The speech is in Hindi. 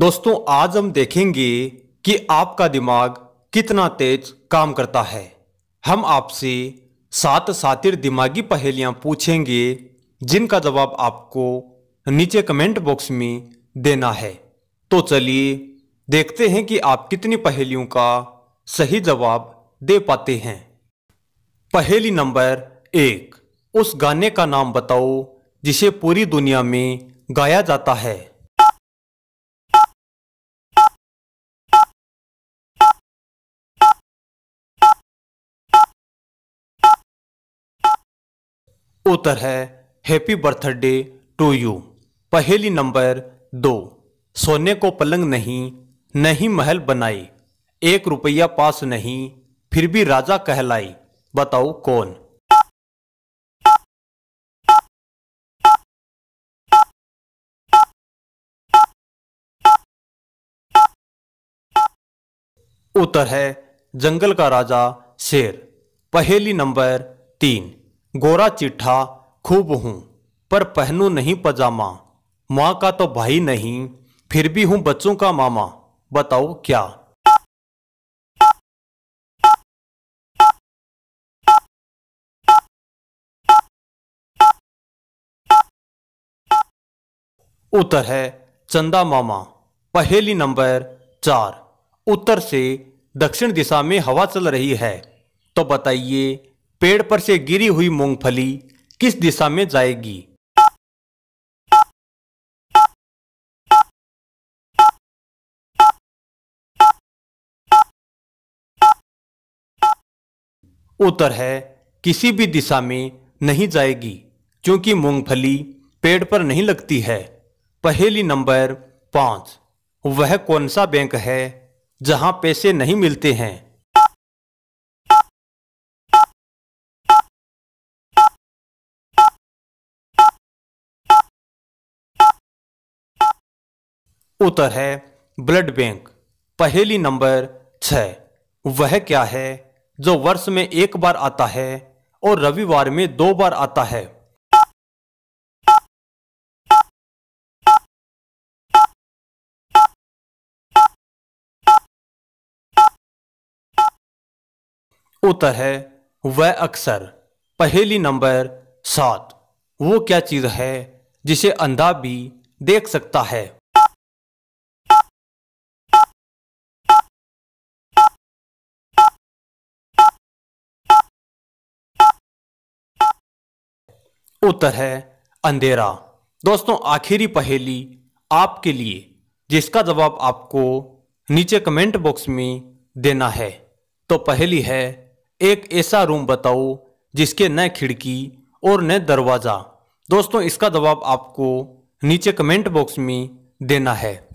दोस्तों आज हम देखेंगे कि आपका दिमाग कितना तेज काम करता है हम आपसे सात सातिर दिमागी पहेलियां पूछेंगे जिनका जवाब आपको नीचे कमेंट बॉक्स में देना है तो चलिए देखते हैं कि आप कितनी पहेलियों का सही जवाब दे पाते हैं पहेली नंबर एक उस गाने का नाम बताओ जिसे पूरी दुनिया में गाया जाता है उत्तर है हैप्पी बर्थडे टू यू पहेली नंबर दो सोने को पलंग नहीं नहीं महल बनाई एक रुपया पास नहीं फिर भी राजा कहलाई बताओ कौन उत्तर है जंगल का राजा शेर पहेली नंबर तीन गोरा चिट्ठा खूब हूँ पर पहनू नहीं पजामा माँ का तो भाई नहीं फिर भी हूँ बच्चों का मामा बताओ क्या उत्तर है चंदा मामा पहेली नंबर चार उत्तर से दक्षिण दिशा में हवा चल रही है तो बताइए पेड़ पर से गिरी हुई मूंगफली किस दिशा में जाएगी उत्तर है किसी भी दिशा में नहीं जाएगी क्योंकि मूंगफली पेड़ पर नहीं लगती है पहेली नंबर पांच वह कौन सा बैंक है जहां पैसे नहीं मिलते हैं उत्तर है ब्लड बैंक पहेली नंबर छः वह क्या है जो वर्ष में एक बार आता है और रविवार में दो बार आता है उत्तर है वह अक्सर पहेली नंबर सात वो क्या चीज है जिसे अंधा भी देख सकता है उत्तर है अंधेरा दोस्तों आखिरी पहेली आपके लिए जिसका जवाब आपको नीचे कमेंट बॉक्स में देना है तो पहली है एक ऐसा रूम बताओ जिसके न खिड़की और न दरवाज़ा दोस्तों इसका जवाब आपको नीचे कमेंट बॉक्स में देना है